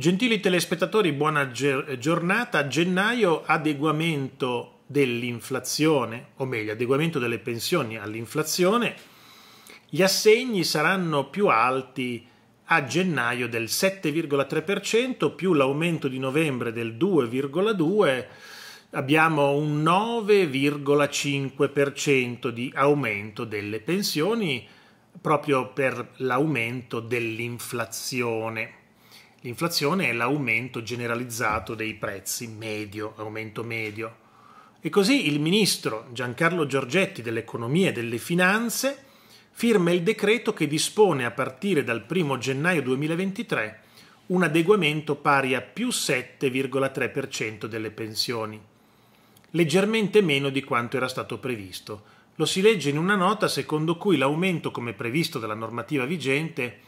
Gentili telespettatori, buona giornata. A gennaio adeguamento dell'inflazione, o meglio, adeguamento delle pensioni all'inflazione. Gli assegni saranno più alti a gennaio del 7,3% più l'aumento di novembre del 2,2 abbiamo un 9,5% di aumento delle pensioni proprio per l'aumento dell'inflazione. L'inflazione è l'aumento generalizzato dei prezzi, medio, aumento medio. E così il ministro Giancarlo Giorgetti dell'Economia e delle Finanze firma il decreto che dispone a partire dal 1 gennaio 2023 un adeguamento pari a più 7,3% delle pensioni, leggermente meno di quanto era stato previsto. Lo si legge in una nota secondo cui l'aumento come previsto dalla normativa vigente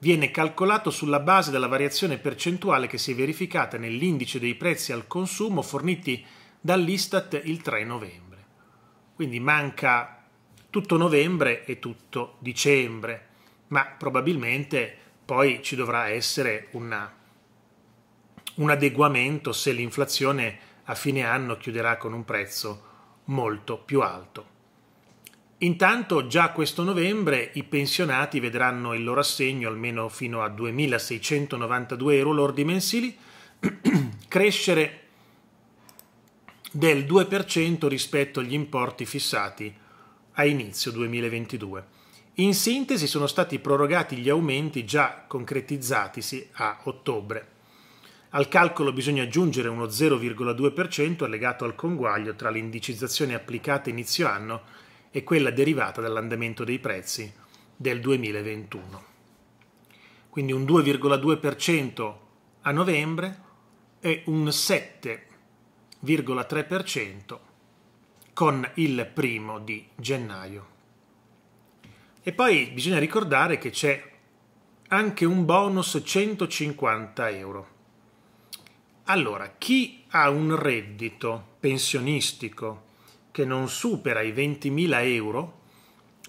viene calcolato sulla base della variazione percentuale che si è verificata nell'indice dei prezzi al consumo forniti dall'Istat il 3 novembre. Quindi manca tutto novembre e tutto dicembre, ma probabilmente poi ci dovrà essere una, un adeguamento se l'inflazione a fine anno chiuderà con un prezzo molto più alto. Intanto già questo novembre i pensionati vedranno il loro assegno almeno fino a 2.692 euro lordi mensili crescere del 2% rispetto agli importi fissati a inizio 2022. In sintesi sono stati prorogati gli aumenti già concretizzatisi a ottobre. Al calcolo bisogna aggiungere uno 0,2% allegato al conguaglio tra l'indicizzazione applicata inizio anno e quella derivata dall'andamento dei prezzi del 2021. Quindi un 2,2% a novembre e un 7,3% con il primo di gennaio. E poi bisogna ricordare che c'è anche un bonus 150 euro. Allora, chi ha un reddito pensionistico che non supera i 20.000 euro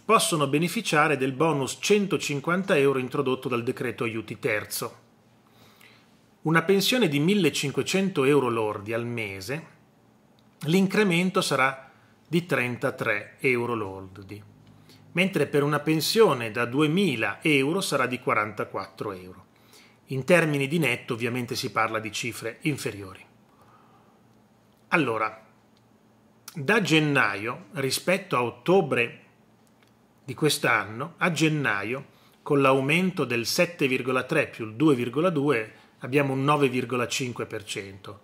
possono beneficiare del bonus 150 euro introdotto dal decreto aiuti terzo. Una pensione di 1.500 euro lordi al mese, l'incremento sarà di 33 euro lordi, mentre per una pensione da 2.000 euro sarà di 44 euro. In termini di netto ovviamente si parla di cifre inferiori. Allora, da gennaio rispetto a ottobre di quest'anno, a gennaio con l'aumento del 7,3 più il 2,2 abbiamo un 9,5%.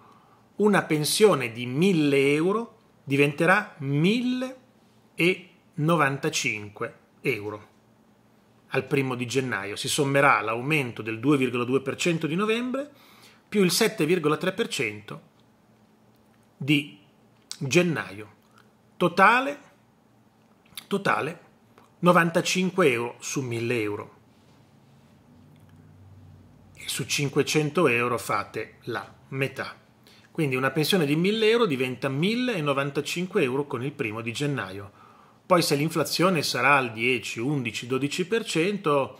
Una pensione di 1000 euro diventerà 1095 euro al primo di gennaio. Si sommerà l'aumento del 2,2% di novembre più il 7,3% di gennaio. Totale, totale 95 euro su 1000 euro. E su 500 euro fate la metà. Quindi una pensione di 1000 euro diventa 1095 euro con il primo di gennaio. Poi se l'inflazione sarà al 10, 11, 12%,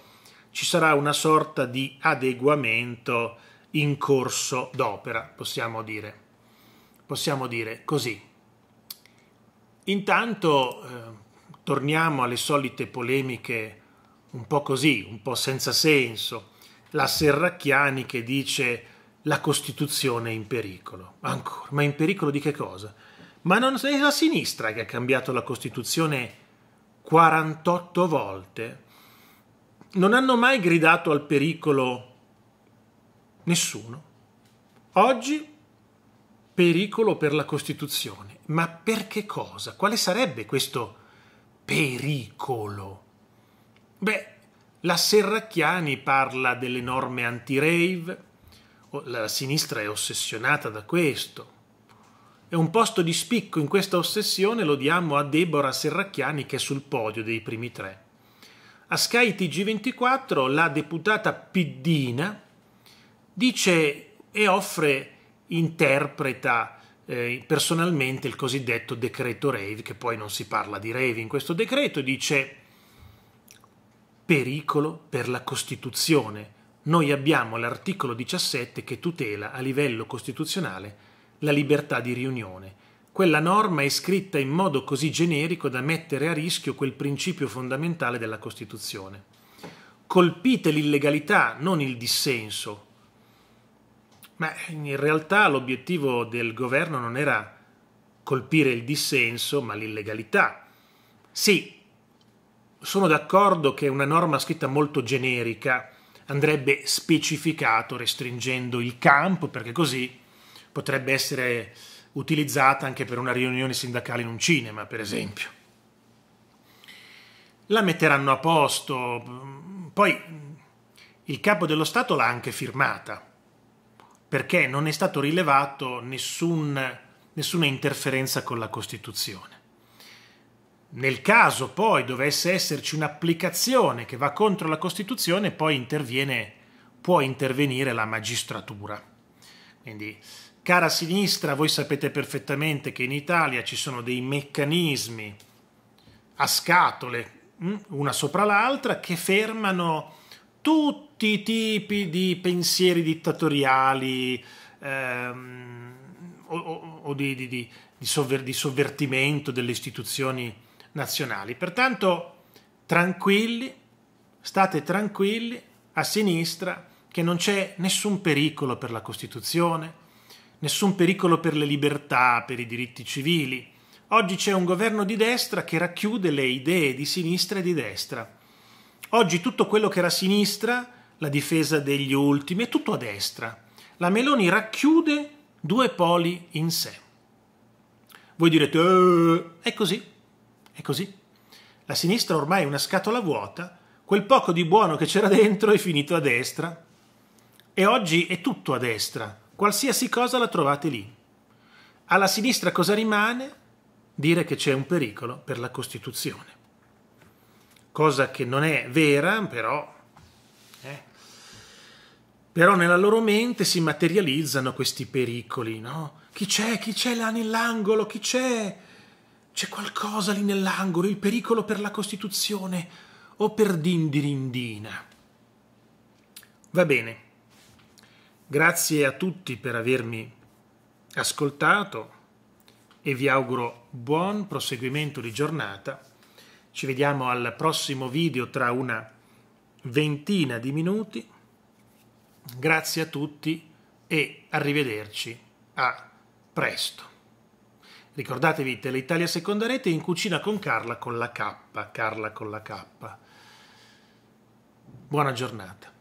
ci sarà una sorta di adeguamento in corso d'opera, possiamo dire. Possiamo dire così. Intanto eh, torniamo alle solite polemiche un po' così, un po' senza senso. La Serracchiani che dice la Costituzione è in pericolo. Ancora, ma in pericolo di che cosa? Ma non è la sinistra che ha cambiato la Costituzione 48 volte? Non hanno mai gridato al pericolo nessuno. Oggi pericolo per la Costituzione. Ma per che cosa? Quale sarebbe questo pericolo? Beh, la Serracchiani parla delle norme anti-rave, la sinistra è ossessionata da questo. E un posto di spicco in questa ossessione lo diamo a Deborah Serracchiani che è sul podio dei primi tre. A Sky TG24 la deputata Piddina dice e offre interpreta eh, personalmente il cosiddetto decreto Rave, che poi non si parla di Rave in questo decreto, dice pericolo per la Costituzione. Noi abbiamo l'articolo 17 che tutela a livello costituzionale la libertà di riunione. Quella norma è scritta in modo così generico da mettere a rischio quel principio fondamentale della Costituzione. Colpite l'illegalità, non il dissenso, ma in realtà l'obiettivo del governo non era colpire il dissenso, ma l'illegalità. Sì, sono d'accordo che una norma scritta molto generica andrebbe specificato restringendo il campo, perché così potrebbe essere utilizzata anche per una riunione sindacale in un cinema, per esempio. La metteranno a posto, poi il capo dello Stato l'ha anche firmata perché non è stato rilevato nessun, nessuna interferenza con la Costituzione. Nel caso poi dovesse esserci un'applicazione che va contro la Costituzione, poi interviene, può intervenire la magistratura. Quindi, cara sinistra, voi sapete perfettamente che in Italia ci sono dei meccanismi a scatole, mm, una sopra l'altra, che fermano tutti i tipi di pensieri dittatoriali ehm, o, o, o di, di, di, sovver, di sovvertimento delle istituzioni nazionali. Pertanto, tranquilli, state tranquilli a sinistra che non c'è nessun pericolo per la Costituzione, nessun pericolo per le libertà, per i diritti civili. Oggi c'è un governo di destra che racchiude le idee di sinistra e di destra Oggi tutto quello che era a sinistra, la difesa degli ultimi, è tutto a destra. La Meloni racchiude due poli in sé. Voi direte, eh, è così, è così. La sinistra ormai è una scatola vuota, quel poco di buono che c'era dentro è finito a destra e oggi è tutto a destra, qualsiasi cosa la trovate lì. Alla sinistra cosa rimane? Dire che c'è un pericolo per la Costituzione cosa che non è vera, però, eh. però nella loro mente si materializzano questi pericoli, no? Chi c'è? Chi c'è là nell'angolo? Chi c'è? C'è qualcosa lì nell'angolo, il pericolo per la Costituzione o per Dindirindina. Va bene, grazie a tutti per avermi ascoltato e vi auguro buon proseguimento di giornata ci vediamo al prossimo video tra una ventina di minuti. Grazie a tutti e arrivederci a presto. Ricordatevi Teleitalia Seconda Rete in cucina con Carla con la K, Carla con la K. Buona giornata.